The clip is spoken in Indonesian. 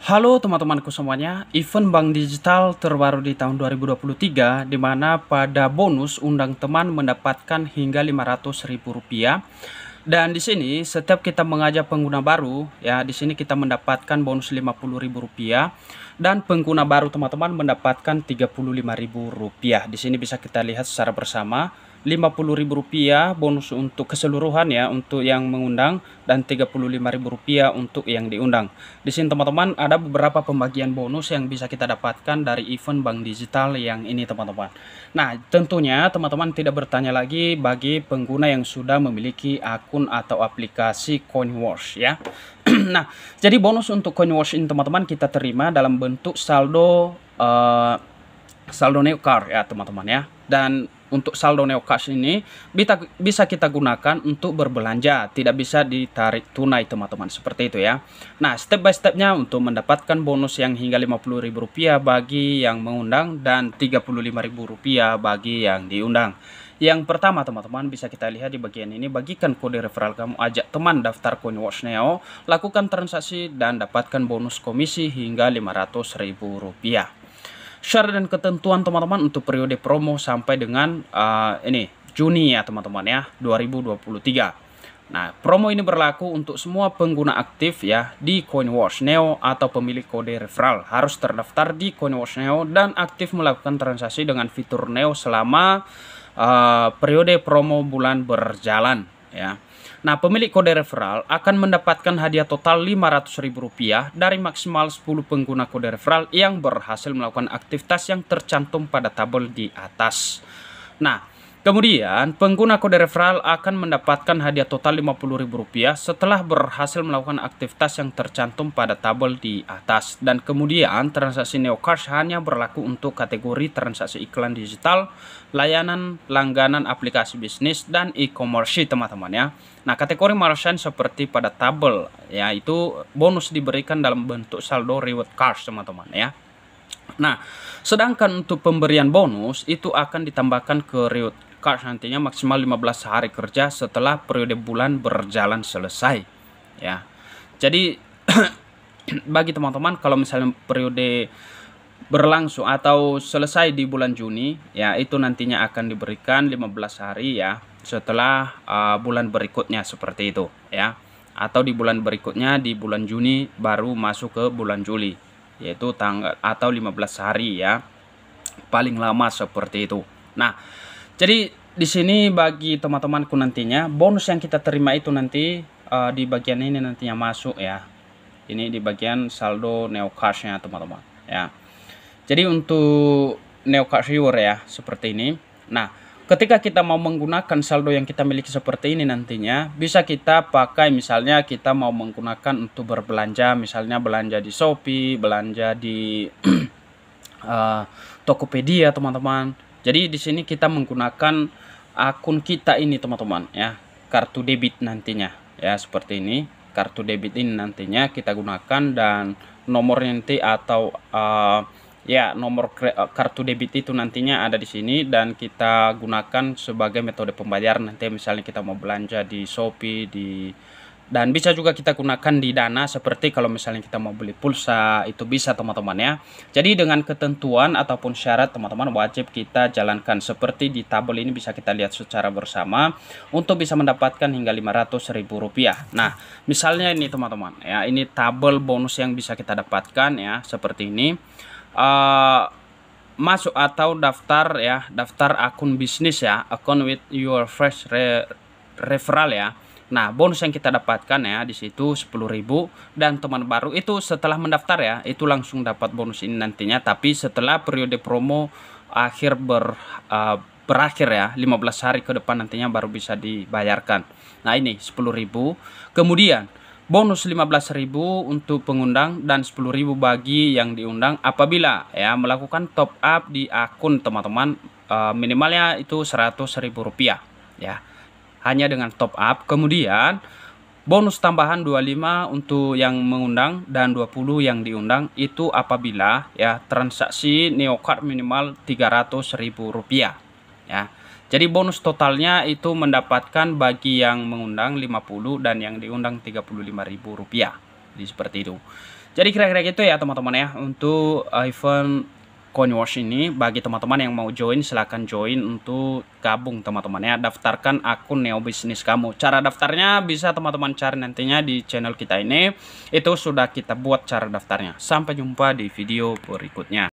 Halo teman-temanku semuanya, event Bank Digital terbaru di tahun 2023 di mana pada bonus undang teman mendapatkan hingga Rp500.000. Dan di sini setiap kita mengajak pengguna baru, ya di sini kita mendapatkan bonus Rp50.000 dan pengguna baru teman-teman mendapatkan Rp35.000. Di sini bisa kita lihat secara bersama Rp50.000 bonus untuk keseluruhan ya untuk yang mengundang dan Rp35.000 untuk yang diundang. Di sini teman-teman ada beberapa pembagian bonus yang bisa kita dapatkan dari event bank digital yang ini teman-teman. Nah, tentunya teman-teman tidak bertanya lagi bagi pengguna yang sudah memiliki akun atau aplikasi CoinWatch ya. nah, jadi bonus untuk CoinWatch ini teman-teman kita terima dalam bentuk saldo uh, saldo Neokar ya teman-teman ya dan untuk saldo neocash ini bisa kita gunakan untuk berbelanja tidak bisa ditarik tunai teman-teman seperti itu ya nah step by stepnya untuk mendapatkan bonus yang hingga Rp50.000 bagi yang mengundang dan Rp35.000 bagi yang diundang yang pertama teman-teman bisa kita lihat di bagian ini bagikan kode referral kamu ajak teman daftar Coinwatch watch neo lakukan transaksi dan dapatkan bonus komisi hingga Rp500.000 syarat dan ketentuan teman-teman untuk periode promo sampai dengan uh, ini Juni ya teman-teman ya 2023. Nah, promo ini berlaku untuk semua pengguna aktif ya di CoinWatch Neo atau pemilik kode referral harus terdaftar di CoinWatch Neo dan aktif melakukan transaksi dengan fitur Neo selama uh, periode promo bulan berjalan ya. Nah, pemilik kode referral akan mendapatkan hadiah total Rp500.000 dari maksimal 10 pengguna kode referral yang berhasil melakukan aktivitas yang tercantum pada tabel di atas. Nah, Kemudian, pengguna kode referral akan mendapatkan hadiah total Rp50.000 setelah berhasil melakukan aktivitas yang tercantum pada tabel di atas. Dan kemudian, transaksi NeoCash hanya berlaku untuk kategori transaksi iklan digital, layanan langganan aplikasi bisnis, dan e-commerce teman-teman ya. Nah, kategori merchant seperti pada tabel, yaitu bonus diberikan dalam bentuk saldo reward cash teman-teman ya. Nah, sedangkan untuk pemberian bonus itu akan ditambahkan ke reward Card nantinya maksimal 15 hari kerja setelah periode bulan berjalan selesai ya. Jadi bagi teman-teman kalau misalnya periode berlangsung atau selesai di bulan Juni ya itu nantinya akan diberikan 15 hari ya setelah uh, bulan berikutnya seperti itu ya atau di bulan berikutnya di bulan Juni baru masuk ke bulan Juli yaitu tanggal atau 15 hari ya paling lama seperti itu. Nah, jadi di sini bagi teman-temanku nantinya bonus yang kita terima itu nanti uh, di bagian ini nantinya masuk ya. Ini di bagian saldo neocashnya teman-teman ya. Jadi untuk neocash viewer ya seperti ini. Nah ketika kita mau menggunakan saldo yang kita miliki seperti ini nantinya bisa kita pakai misalnya kita mau menggunakan untuk berbelanja misalnya belanja di Shopee, belanja di uh, Tokopedia teman-teman jadi di sini kita menggunakan akun kita ini teman-teman ya, kartu debit nantinya ya seperti ini. Kartu debit ini nantinya kita gunakan dan nomor nanti atau uh, ya nomor eh, kartu debit itu nantinya ada di sini dan kita gunakan sebagai metode pembayaran nanti misalnya kita mau belanja di Shopee di dan bisa juga kita gunakan di dana seperti kalau misalnya kita mau beli pulsa itu bisa teman-teman ya jadi dengan ketentuan ataupun syarat teman-teman wajib kita jalankan seperti di tabel ini bisa kita lihat secara bersama untuk bisa mendapatkan hingga 500 ribu rupiah nah misalnya ini teman-teman ya ini tabel bonus yang bisa kita dapatkan ya seperti ini uh, masuk atau daftar ya daftar akun bisnis ya akun with your fresh re referral ya Nah, bonus yang kita dapatkan ya di situ 10.000 dan teman baru itu setelah mendaftar ya, itu langsung dapat bonus ini nantinya tapi setelah periode promo akhir ber uh, berakhir ya, 15 hari ke depan nantinya baru bisa dibayarkan. Nah, ini 10.000. Kemudian bonus 15.000 untuk pengundang dan 10.000 bagi yang diundang apabila ya melakukan top up di akun teman-teman uh, minimalnya itu 100.000 rupiah ya hanya dengan top up. Kemudian bonus tambahan 25 untuk yang mengundang dan 20 yang diundang itu apabila ya transaksi Neocard minimal Rp300.000 ya. Jadi bonus totalnya itu mendapatkan bagi yang mengundang 50 dan yang diundang Rp35.000. Jadi seperti itu. Jadi kira-kira gitu ya teman-teman ya untuk event CoinWash ini bagi teman-teman yang mau join silahkan join untuk gabung teman-teman ya daftarkan akun Neo Business kamu cara daftarnya bisa teman-teman cari nantinya di channel kita ini itu sudah kita buat cara daftarnya sampai jumpa di video berikutnya